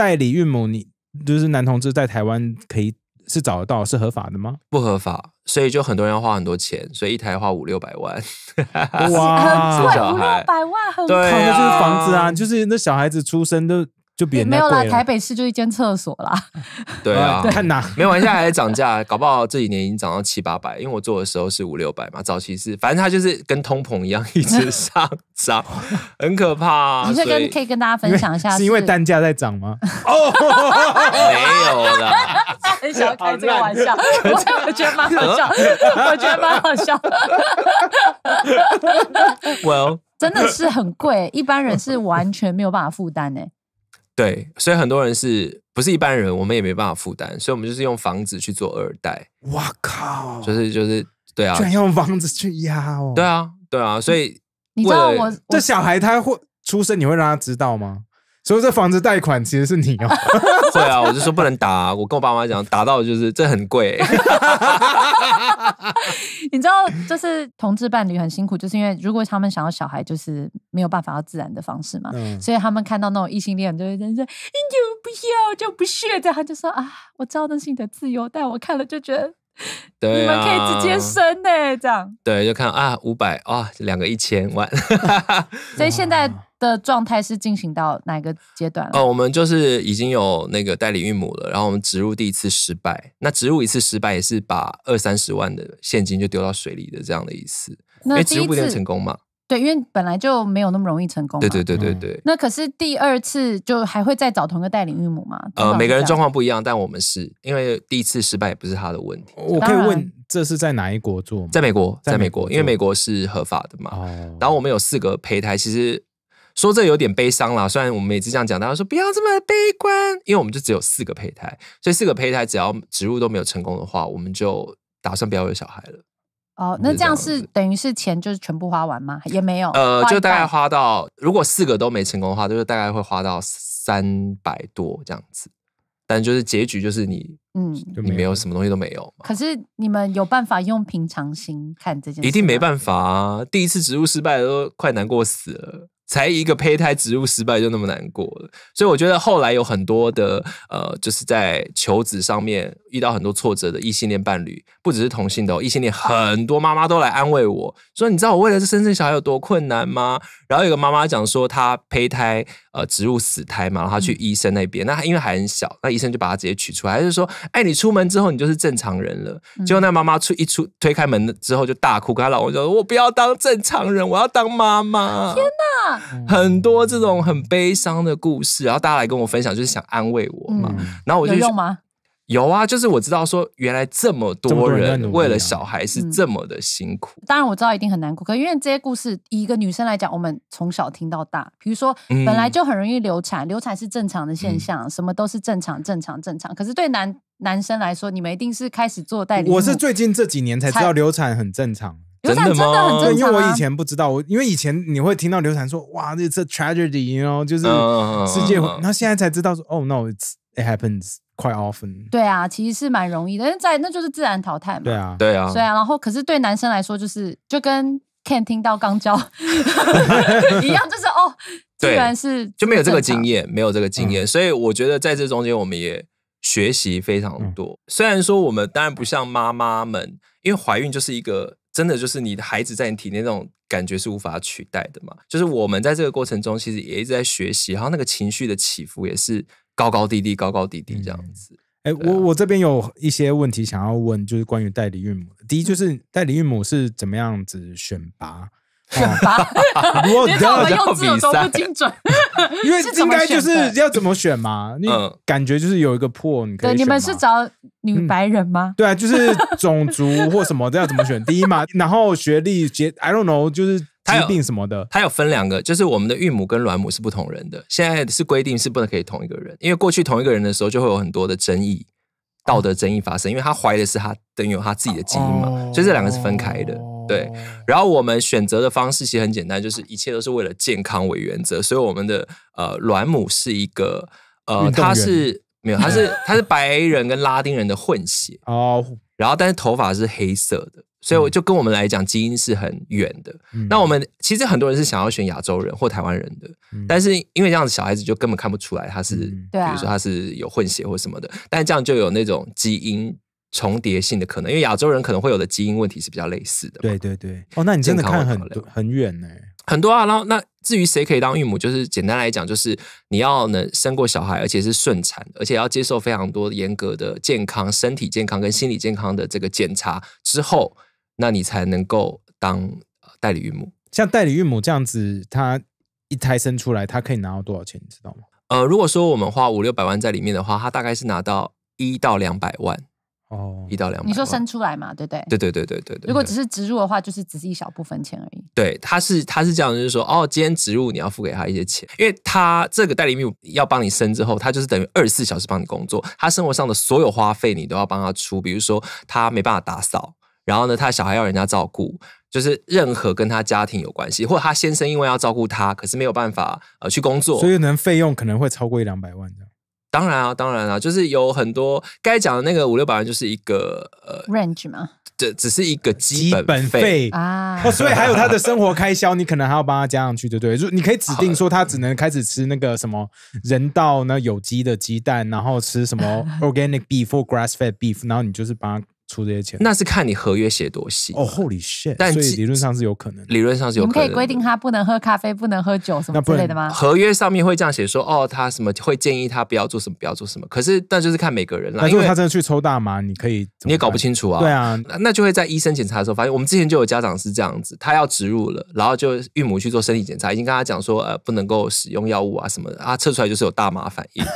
代理孕母，你就是男同志在台湾可以是找得到，是合法的吗？不合法，所以就很多人要花很多钱，所以一台花五六百万，哇，对，五六百万，对，那就是房子啊，就是那小孩子出生都。就没有啦，台北市就一间厕所啦。对啊，看哪，没完，下来涨价，搞不好这几年已经涨到七八百。因为我做的时候是五六百嘛，早期是，反正它就是跟通膨一样一直上涨，很可怕。你会跟可以跟大家分享一下，是因为单价在涨吗？哦，没有啦，很想开这个玩笑，我觉得蛮好笑，我觉得蛮好笑。Well，真的是很贵，一般人是完全没有办法负担诶。对，所以很多人是不是一般人，我们也没办法负担，所以我们就是用房子去做二代。哇靠，就是就是，对啊，居然用房子去压哦。对啊，对啊，所以你知道我这小孩他会出生，你会让他知道吗？所以这房子贷款其实是你哦。对啊，我就说不能打，我跟我爸妈讲，打到就是这很贵。你知道，就是同志伴侣很辛苦，就是因为如果他们想要小孩，就是没有办法要自然的方式嘛。嗯。所以他们看到那种异性恋，就会真是你不要就不屑，这样就说啊，我知道那是你的自由，但我看了就觉得，你们可以直接生呢，这样。对，就看啊，五百啊，两个一千万。所以现在。的状态是进行到哪个阶段？哦，我们就是已经有那个代理孕母了，然后我们植入第一次失败，那植入一次失败也是把二三十万的现金就丢到水里的这样的意思。那第一次成功嘛。对，因为本来就没有那么容易成功。对对对对对。那可是第二次就还会再找同个代理孕母吗？呃，每个人状况不一样，但我们是因为第一次失败也不是他的问题。我可以问这是在哪一国做？在美国，在美国，因为美国是合法的嘛。哦。然后我们有四个胚胎，其实。说这有点悲伤啦，虽然我们每次这样讲，大家说不要这么悲观，因为我们就只有四个胚胎，所以四个胚胎只要植入都没有成功的话，我们就打算不要有小孩了。哦，那这样是等于是钱就是全部花完吗？也没有，呃，就大概花到如果四个都没成功的话，就是大概会花到三百多这样子，但就是结局就是你，嗯，你没有什么东西都没有。可是你们有办法用平常心看这件事？一定没办法啊！第一次植入失败都快难过死了。才一个胚胎植入失败就那么难过，所以我觉得后来有很多的呃，就是在求子上面。遇到很多挫折的异性恋伴侣，不只是同性的哦，异性恋很多妈妈都来安慰我，说你知道我为了这生这小孩有多困难吗？然后有个妈妈讲说她胚胎呃植入死胎嘛，然后去医生那边，那因为还很小，那医生就把她直接取出来，就说哎你出门之后你就是正常人了。结果那妈妈出一出推开门之后就大哭，跟她老公说：“我不要当正常人，我要当妈妈。天哪，很多这种很悲伤的故事，然后大家来跟我分享就是想安慰我嘛，然后我就用吗？有啊，就是我知道说，原来这么多人为了小孩是这么的辛苦。当然我知道一定很难过，可因为这些故事，一个女生来讲，我们从小听到大。比如说，本来就很容易流产，流产是正常的现象，什么都是正常、正常、正常。可是对男男生来说，你们一定是开始做代理。我是最近这几年才知道流产很正常，流产真的很正常，因为我以前不知道。我因为以前你会听到流产说哇，这这 tragedy，然后就是世界，然后现在才知道说 oh no it's。Happens quite often. 对啊，其实是蛮容易的，那在那就是自然淘汰嘛。对啊，对啊，对啊。然后，可是对男生来说，就是就跟 c a n 听到刚交 一样，就是哦，既然是就没有这个经验，没有这个经验。所以我觉得在这中间，我们也学习非常多。虽然说我们当然不像妈妈们，因为怀孕就是一个真的，就是你的孩子在你体内那种感觉是无法取代的嘛。就是我们在这个过程中，其实也一直在学习，然后那个情绪的起伏也是。高高低低，高高低低这样子。哎，我我这边有一些问题想要问，就是关于代理孕母。第一，就是代理孕母是怎么样子选拔？选拔？我 不要用词都不精准，因为应该就是要怎么选嘛？你感觉就是有一个破，你可以。你们是找女白人吗？对啊，就是种族或什么都要怎么选？第一嘛，然后学历，结 I don't know，就是。疾病什么的，他有分两个，就是我们的孕母跟卵母是不同人的。现在是规定是不能可以同一个人，因为过去同一个人的时候就会有很多的争议，道德争议发生，因为他怀的是他等于有他自己的基因嘛，所以这两个是分开的。对，然后我们选择的方式其实很简单，就是一切都是为了健康为原则，所以我们的呃卵母是一个呃他是没有，他是他 是白人跟拉丁人的混血哦，然后但是头发是黑色的。所以我就跟我们来讲，基因是很远的。那我们其实很多人是想要选亚洲人或台湾人的，但是因为这样子，小孩子就根本看不出来他是，比如说他是有混血或什么的。但这样就有那种基因重叠性的可能，因为亚洲人可能会有的基因问题是比较类似的。对对对。哦，那你真的看很很远呢，很多啊。然后那至于谁可以当孕母，就是简单来讲，就是你要能生过小孩，而且是顺产，而且要接受非常多严格的健康、身体健康跟心理健康的这个检查之后。那你才能够当代理孕母，像代理孕母这样子，他一胎生出来，他可以拿到多少钱？你知道吗？呃，如果说我们花五六百万在里面的话，他大概是拿到一到两百万哦，一到两。你说生出来嘛，对不对？对对对对对对。如果只是植入的话，就是只是一小部分钱而已。对，他是他是这样，就是说，哦，今天植入你要付给他一些钱，因为他这个代理孕母要帮你生之后，他就是等于二十四小时帮你工作，他生活上的所有花费你都要帮他出，比如说他没办法打扫。然后呢，他小孩要人家照顾，就是任何跟他家庭有关系，或者他先生因为要照顾他，可是没有办法呃去工作，所以能费用可能会超过一两百万样。当然啊，当然啊，就是有很多该讲的那个五六百万就是一个呃 range 嘛，这只是一个基本费啊，哦，所以还有他的生活开销，你可能还要帮他加上去，对不对？就你可以指定说他只能开始吃那个什么人道呢有机的鸡蛋，然后吃什么 organic beef 或 grass fed beef，然后你就是把。出这些钱，那是看你合约写多细哦。Holy shit！但理论上是有可能，理论上是有可能。你们可以规定他不能喝咖啡、不能喝酒什么之类的吗？合约上面会这样写说，哦，他什么会建议他不要做什么、不要做什么。可是，那就是看每个人了。那如果他真的去抽大麻，你可以你也搞不清楚啊。对啊，那就会在医生检查的时候发现，我们之前就有家长是这样子，他要植入了，然后就孕母去做身体检查，已经跟他讲说，呃，不能够使用药物啊什么的，啊，测出来就是有大麻反应。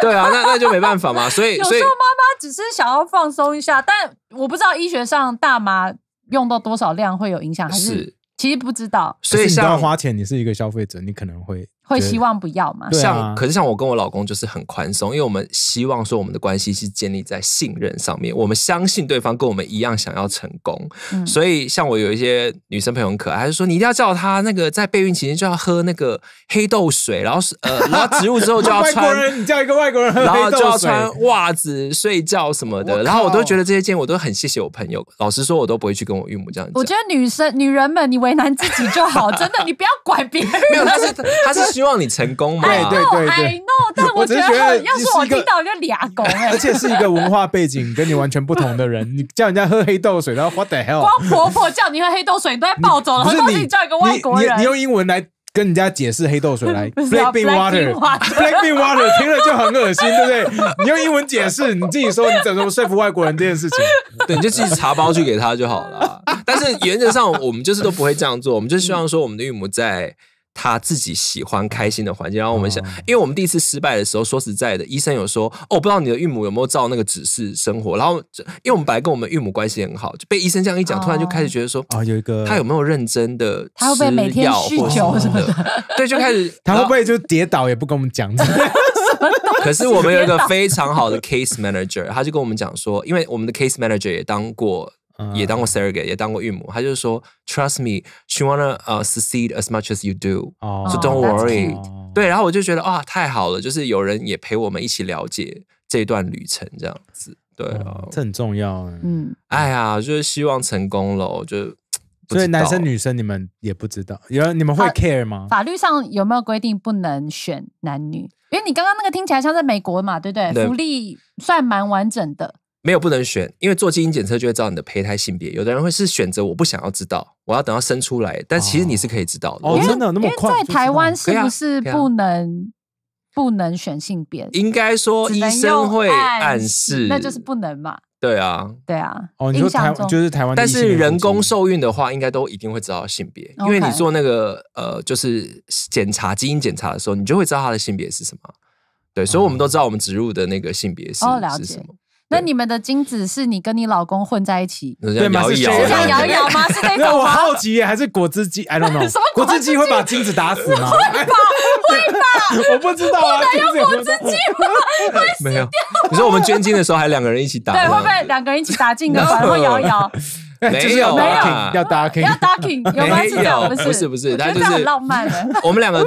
对啊，那那就没办法嘛。所以，所以妈妈只是。想要放松一下，但我不知道医学上大麻用到多少量会有影响，还是其实不知道。所以你要花钱，你是一个消费者，你可能会。会希望不要吗？像，可是像我跟我老公就是很宽松，因为我们希望说我们的关系是建立在信任上面，我们相信对方跟我们一样想要成功。所以像我有一些女生朋友很可爱，就说你一定要叫她那个在备孕期间就要喝那个黑豆水，然后是呃，然后植物之后就要 穿，外国人你叫一个外国人，然后就要穿袜子睡觉什么的，然后我都觉得这些建议我都很谢谢我朋友。老实说我都不会去跟我岳母这样。我觉得女生女人们你为难自己就好，真的你不要管别人，没有，他是他是。希望你成功嘛？对对对对。no，但我只是觉得，要是我到导就俩狗，而且是一个文化背景跟你完全不同的人，你叫人家喝黑豆水，然后 what the hell？光婆婆叫你喝黑豆水你都在暴走了，是你叫一个外国人？你你用英文来跟人家解释黑豆水来 black bean water，black bean water 听了就很恶心，对不对？你用英文解释，你自己说你怎么说服外国人这件事情，对，你就自己茶包去给他就好了。但是原则上我们就是都不会这样做，我们就希望说我们的韵母在。他自己喜欢开心的环境，然后我们想，因为我们第一次失败的时候，说实在的，医生有说，哦，不知道你的岳母有没有照那个指示生活。然后，因为我们本来跟我们岳母关系很好，就被医生这样一讲，突然就开始觉得说，啊，有一个他有没有认真的，他会不会每天酗酒什么的？对，就开始 他会不会就跌倒也不跟我们讲？可是我们有一个非常好的 case manager，他就跟我们讲说，因为我们的 case manager 也当过。也当过 surrogate，也当过孕母，他就是说，Trust me, she wanna 呃 succeed as much as you do，所以 Don't worry，对，然后我就觉得哇，太好了，就是有人也陪我们一起了解这段旅程，这样子，对啊，这很重要嗯，哎呀，就是希望成功了，就所以男生女生你们也不知道，有你们会 care 吗？法律上有没有规定不能选男女？因为你刚刚那个听起来像在美国嘛，对不对？福利算蛮完整的。没有不能选，因为做基因检测就会知道你的胚胎性别。有的人会是选择我不想要知道，我要等到生出来。但其实你是可以知道的。真的那么快？在台湾是不是不能不能选性别？应该说医生会暗示，那就是不能嘛？对啊，对啊。哦，你说台就是台湾，但是人工受孕的话，应该都一定会知道性别，因为你做那个呃就是检查基因检查的时候，你就会知道他的性别是什么。对，所以我们都知道我们植入的那个性别是是什么。那你们的精子是你跟你老公混在一起？对，吗？是摇一摇吗？是那种我好奇还是果汁机？I don't know，什么果汁机会把精子打死吗？会吧，会吧，我不知道，不能用果汁机吗？没有。你说我们捐精的时候还两个人一起打对，会不会两个人一起打进的，然后摇一摇。没有，没有，要 docking，要 docking，有关系吗？不是，不是，不是，真的很浪漫我们两个，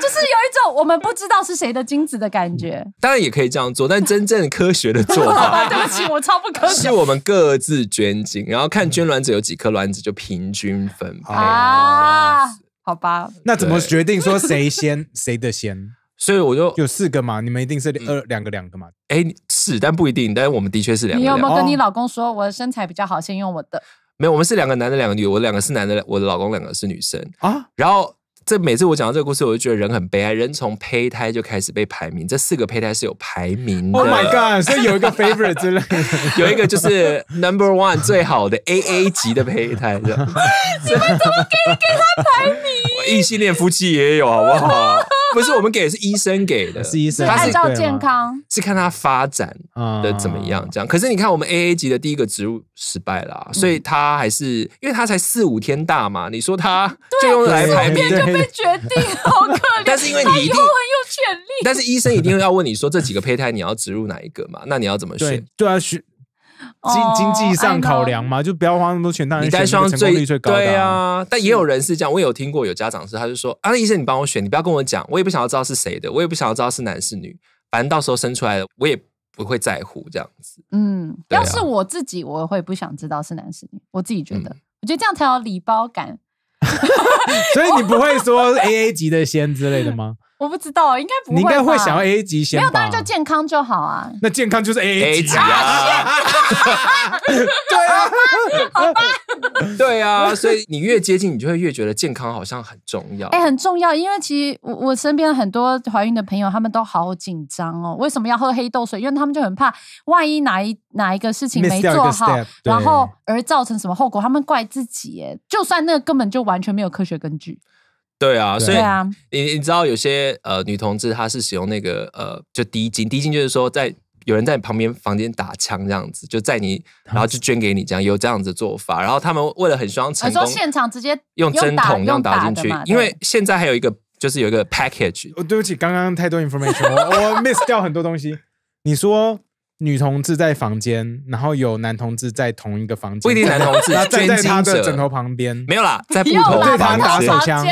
就是有一种我们不知道是谁的精子的感觉。当然也可以这样做，但真正科学的做法 对不起，我超不科学，是我们各自捐精，然后看捐卵子有几颗卵子就平均分配啊。好吧，那怎么决定说谁先 谁的先？所以我就有四个嘛，你们一定是二两个两个嘛。哎，是，但不一定，但是我们的确是两个。你有没有跟你老公说，我的身材比较好，先用我的？没有，我们是两个男的，两个女，我两个是男的，我的老公两个是女生啊。然后。这每次我讲到这个故事，我就觉得人很悲哀。人从胚胎就开始被排名，这四个胚胎是有排名的。Oh my god！所以有一个 favorite 之类，的，有一个就是 number one 最好的 A A 级的胚胎的。你们怎么给给他排名？异性恋夫妻也有好不好？不是我们给，是医生给的，是医生。是按照健康，是看他发展的怎么样这样。可是你看，我们 A A 级的第一个植入失败了，所以他还是，因为他才四五天大嘛。你说他就用来排便就被决定好可怜。但是因为你一定很有潜力。但是医生一定要问你说这几个胚胎你要植入哪一个嘛？那你要怎么选？对啊，选。经经济上考量嘛，就不要花那么多钱。你单双最率最高，对呀。但也有人是这样，我有听过有家长是，他就说啊，医生你帮我选，你不要跟我讲，我也不想要知道是谁的，我也不想要知道是男是女，反正到时候生出来的我也不会在乎这样子。嗯，要是我自己，我会不想知道是男是女，我自己觉得，我觉得这样才有礼包感。所以你不会说 A A 级的先之类的吗？我不知道，应该不会。你应该会想要 A A 级先没有，当然就健康就好啊。那健康就是 A A 级啊。对啊，好吧。对啊，所以你越接近，你就会越觉得健康好像很重要。哎，很重要，因为其实我我身边很多怀孕的朋友，他们都好紧张哦。为什么要喝黑豆水？因为他们就很怕，万一哪一哪一个事情没做好，然后而造成什么后果，他们怪自己。哎，就算那根本就完全没有科学根据。对啊，所以你你知道有些呃女同志她是使用那个呃就滴金，滴金就是说在有人在你旁边房间打枪这样子，就在你然后就捐给你这样有这样子做法，然后他们为了很希望成功，现场直接用针筒这样打进去，因为现在还有一个就是有一个 package，哦对不起，刚刚太多 information，我我 miss 掉很多东西。你说女同志在房间，然后有男同志在同一个房间，不一定男同志他 在他的枕头旁边没有啦，在 不同旁边打手枪。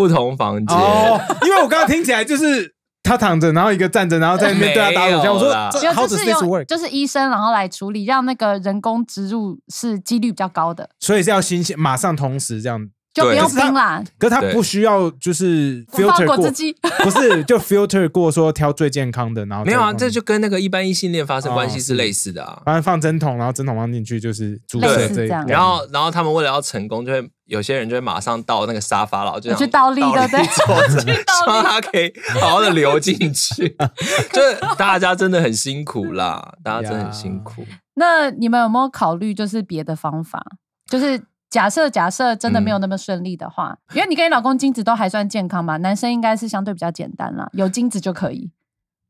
不同房间哦，因为我刚刚听起来就是他躺着，然后一个站着，然后在那边对他打手枪。我说好只是 work，就是医生然后来处理，让那个人工植入是几率比较高的，所以是要新鲜，马上同时这样就不用拼了。可是他不需要就是 filter 过，不是就 filter 过说挑最健康的，然后没有啊，这就跟那个一般异性恋发生关系是类似的啊，反正放针筒，然后针筒放进去就是注射这样。然后然后他们为了要成功就会。有些人就会马上倒那个沙发了，就去倒立 着，让他可以好好的流进去。就大家真的很辛苦啦，大家真的很辛苦。那你们有没有考虑就是别的方法？就是假设假设真的没有那么顺利的话，因为你跟你老公精子都还算健康嘛，男生应该是相对比较简单啦，有精子就可以。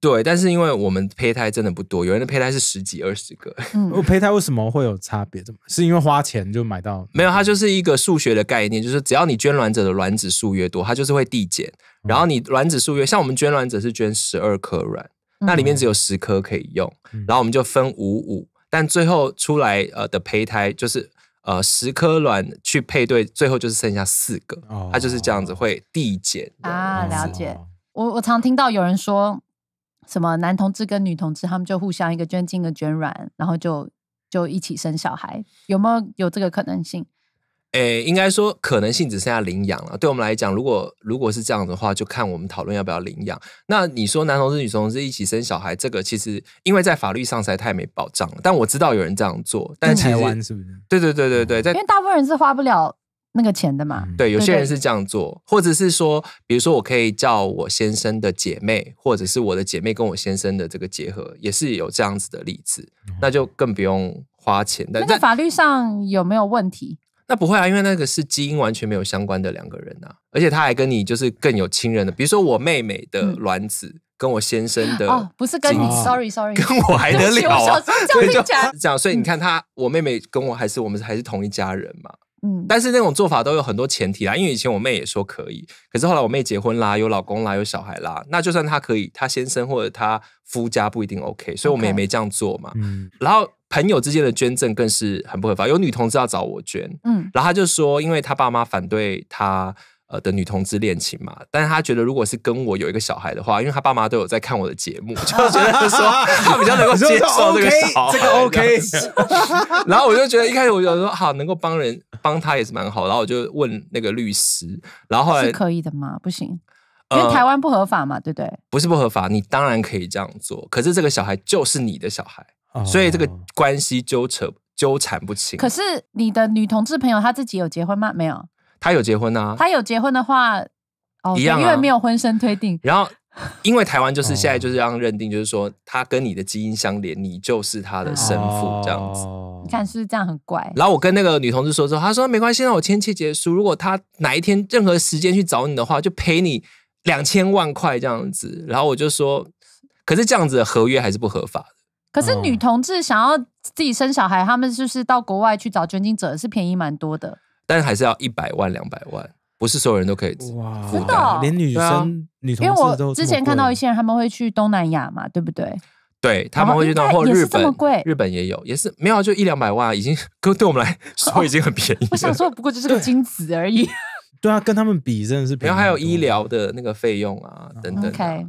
对，但是因为我们胚胎真的不多，有人的胚胎是十几二十个。嗯，胚胎为什么会有差别？怎么？是因为花钱就买到？没有，它就是一个数学的概念，就是只要你捐卵者的卵子数越多，它就是会递减。然后你卵子数越像我们捐卵者是捐十二颗卵，那里面只有十颗可以用，然后我们就分五五。但最后出来呃的胚胎就是呃十颗卵去配对，最后就是剩下四个，它就是这样子会递减。啊，了解。我我常听到有人说。什么男同志跟女同志，他们就互相一个捐精一个捐卵，然后就就一起生小孩，有没有有这个可能性？诶，应该说可能性只剩下领养了。对我们来讲，如果如果是这样的话，就看我们讨论要不要领养。那你说男同志女同志一起生小孩，这个其实因为在法律上实在太没保障了。但我知道有人这样做，但台湾是不是？对对对对对，在因为大部分人是花不了。那个钱的嘛，对，有些人是这样做，或者是说，比如说，我可以叫我先生的姐妹，或者是我的姐妹跟我先生的这个结合，也是有这样子的例子，那就更不用花钱。但在法律上有没有问题？那不会啊，因为那个是基因完全没有相关的两个人啊，而且他还跟你就是更有亲人的，比如说我妹妹的卵子跟我先生的哦，不是跟你 sorry sorry，跟我还得了，我小 这样，所以你看他，我妹妹跟我还是我们还是同一家人嘛。但是那种做法都有很多前提啦，因为以前我妹也说可以，可是后来我妹结婚啦，有老公啦，有小孩啦，那就算她可以，她先生或者她夫家不一定 OK，所以我们也没这样做嘛。然后朋友之间的捐赠更是很不合法，有女同志要找我捐，嗯，然后她就说，因为她爸妈反对她呃的女同志恋情嘛，但是他觉得如果是跟我有一个小孩的话，因为他爸妈都有在看我的节目，就觉得说他 比较能够接受这个小孩，这个 OK。然后我就觉得一开始我就说好，能够帮人帮他也是蛮好。然后我就问那个律师，然后后来可以的吗？不行，因为台湾不合法嘛，对不对？不是不合法，你当然可以这样做，可是这个小孩就是你的小孩，所以这个关系纠扯纠缠不清。可是你的女同志朋友她自己有结婚吗？没有。他有结婚啊？他有结婚的话，哦，因为没有婚生推定。然后，因为台湾就是现在就是这样认定，就是说他跟你的基因相连，你就是他的生父这样子。你看是不是这样很怪？然后我跟那个女同志说后，她说没关系，那我签契结束。如果他哪一天任何时间去找你的话，就赔你两千万块这样子。然后我就说，可是这样子的合约还是不合法的。可是女同志想要自己生小孩，他们就是到国外去找捐精者是便宜蛮多的。但是还是要一百万两百万，不是所有人都可以。哇，真的，连女生女，因为我之前看到一些人他们会去东南亚嘛，对不对？对他们会去到或日本，日本也有也是没有，就一两百万已经，可对我们来说 已经很便宜。我想说，不过就是个精子而已。对啊，跟他们比真的是，然后还有医疗的那个费用啊等等。Okay.